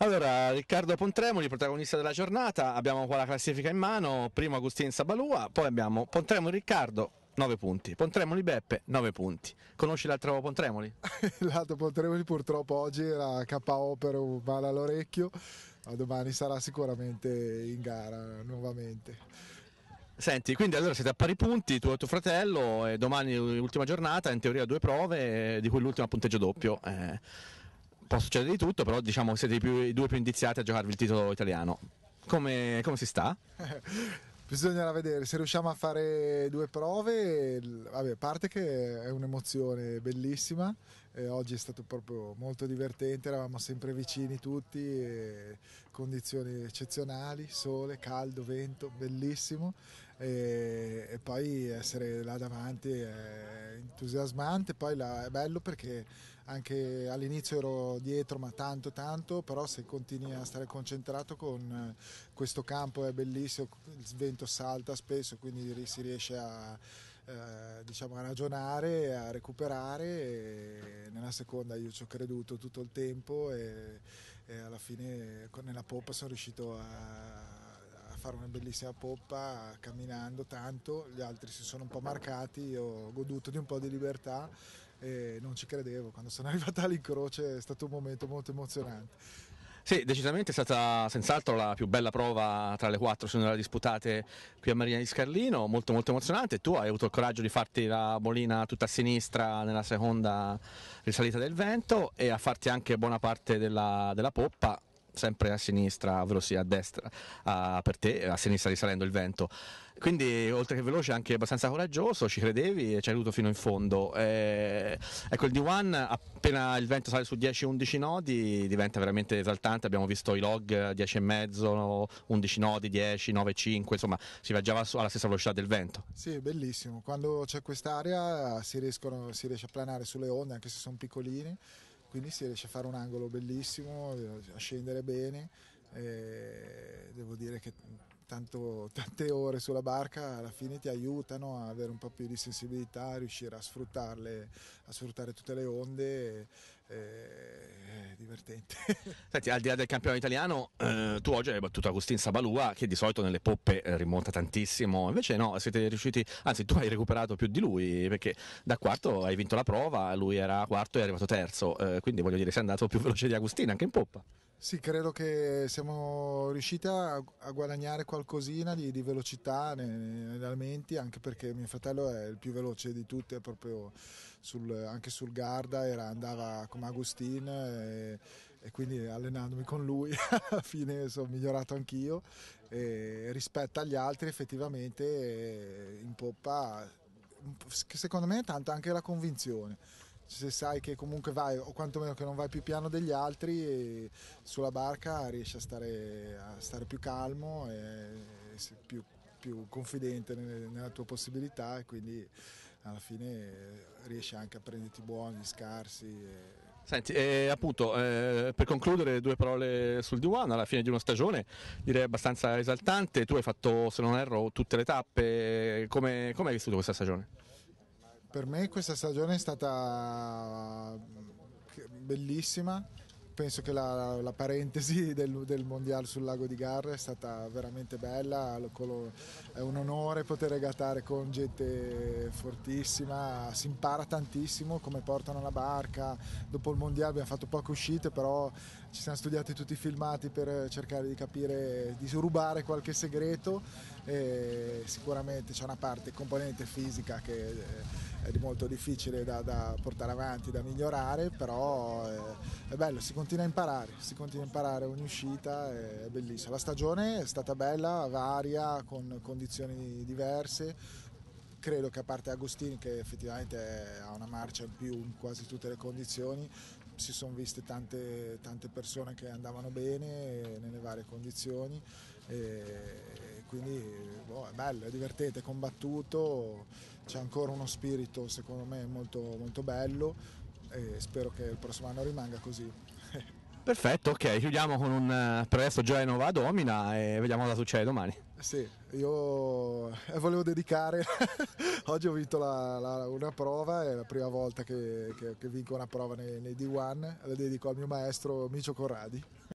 Allora, Riccardo Pontremoli, protagonista della giornata, abbiamo qua la classifica in mano, primo Agustin Sabalua, poi abbiamo Pontremoli Riccardo, 9 punti. Pontremoli Beppe 9 punti. Conosci l'altro Pontremoli? l'altro Pontremoli purtroppo oggi era KO per un male all'orecchio, ma domani sarà sicuramente in gara nuovamente. Senti, quindi allora siete a pari punti, tu e tuo fratello, e domani l'ultima giornata, in teoria due prove, eh, di cui l'ultima punteggio doppio. Eh può succedere di tutto, però diciamo siete i, più, i due più indiziati a giocarvi il titolo italiano. Come, come si sta? Bisognerà vedere se riusciamo a fare due prove. Vabbè, a parte che è un'emozione bellissima, eh, oggi è stato proprio molto divertente, eravamo sempre vicini tutti, eh, condizioni eccezionali, sole, caldo, vento, bellissimo. Eh, e poi essere là davanti è entusiasmante, poi la, è bello perché anche all'inizio ero dietro ma tanto tanto, però se continui a stare concentrato con eh, questo campo è bellissimo, il vento salta spesso, quindi si riesce a, eh, diciamo, a ragionare, a recuperare. nella seconda io ci ho creduto tutto il tempo e, e alla fine nella poppa sono riuscito a fare una bellissima poppa camminando tanto, gli altri si sono un po' marcati, io ho goduto di un po' di libertà e non ci credevo, quando sono arrivata all'incroce è stato un momento molto emozionante. Sì, decisamente è stata senz'altro la più bella prova tra le quattro, sono disputate qui a Marina di Scarlino, molto molto emozionante. Tu hai avuto il coraggio di farti la bolina tutta a sinistra nella seconda risalita del vento e a farti anche buona parte della, della poppa sempre a sinistra, ovvero sì, a destra a, per te, a sinistra risalendo il vento. Quindi oltre che veloce anche abbastanza coraggioso, ci credevi e ci hai creduto fino in fondo. Eh, ecco il D1 appena il vento sale su 10-11 nodi diventa veramente esaltante, abbiamo visto i log 10,5, 11 nodi, 10, 9, 5, insomma si viaggiava alla stessa velocità del vento. Sì, bellissimo, quando c'è quest'area si, riescono, si riesce a planare sulle onde anche se sono piccoline quindi si riesce a fare un angolo bellissimo, a scendere bene, devo dire che tanto, tante ore sulla barca alla fine ti aiutano a avere un po' più di sensibilità, a riuscire a sfruttarle, a sfruttare tutte le onde. Eh, eh, divertente. Senti, al di là del campione italiano, eh, tu oggi hai battuto Agustin Sabalua, che di solito nelle poppe eh, rimonta tantissimo. Invece no, siete riusciti, anzi, tu hai recuperato più di lui, perché da quarto hai vinto la prova, lui era quarto e è arrivato terzo. Eh, quindi voglio dire, sei andato più veloce di Agustin, anche in poppa. Sì, credo che siamo riusciti a, a guadagnare qualcosina di, di velocità negli allenamenti, anche perché mio fratello è il più veloce di tutti, è proprio sul, anche sul Garda, era, andava come Agustin e, e, quindi allenandomi con lui alla fine sono migliorato anch'io e rispetto agli altri effettivamente eh, in poppa secondo me è tanta anche la convinzione se sai che comunque vai o quantomeno che non vai più piano degli altri sulla barca riesci a stare, a stare più calmo e più, più confidente nelle, nella tua possibilità e quindi alla fine eh, riesci anche a prenderti buoni, scarsi. E... Senti, e eh, appunto eh, per concludere due parole sul D1, alla fine di una stagione direi abbastanza esaltante, tu hai fatto se non erro tutte le tappe, come, come hai vissuto questa stagione? Per me questa stagione è stata eh, bellissima penso che la, la parentesi del, del Mondiale sul lago di Garra è stata veramente bella, è un onore poter regatare con gente fortissima, si impara tantissimo come portano la barca, dopo il Mondiale abbiamo fatto poche uscite però ci siamo studiati tutti i filmati per cercare di capire, di rubare qualche segreto e sicuramente c'è una parte componente fisica che eh, è molto difficile da, da, portare avanti, da migliorare, però è, eh, è, bello, si continua a imparare, si continua a imparare ogni uscita, è, è bellissimo. La stagione è stata bella, varia, con condizioni diverse, credo che a parte Agostini che effettivamente ha una marcia in più in quasi tutte le condizioni si sono viste tante, tante persone che andavano bene nelle varie condizioni e, quindi boh, è bello, è divertente, è combattuto, c'è ancora uno spirito secondo me molto, molto bello e spero che il prossimo anno rimanga così. Perfetto, ok, chiudiamo con un eh, presto Genova a domina e vediamo cosa succede domani. Sì, io eh, volevo dedicare, oggi ho vinto la, la, una prova, è la prima volta che, che, che vinco una prova nei, nei D1, la dedico al mio maestro Micio Corradi.